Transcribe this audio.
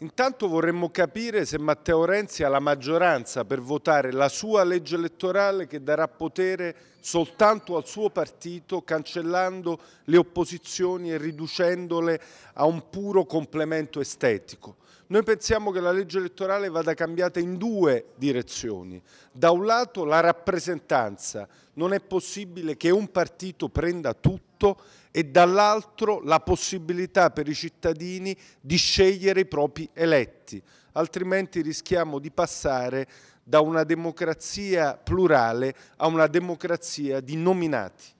Intanto vorremmo capire se Matteo Renzi ha la maggioranza per votare la sua legge elettorale che darà potere soltanto al suo partito cancellando le opposizioni e riducendole a un puro complemento estetico. Noi pensiamo che la legge elettorale vada cambiata in due direzioni. Da un lato la rappresentanza, non è possibile che un partito prenda tutto tutto e dall'altro la possibilità per i cittadini di scegliere i propri eletti, altrimenti rischiamo di passare da una democrazia plurale a una democrazia di nominati.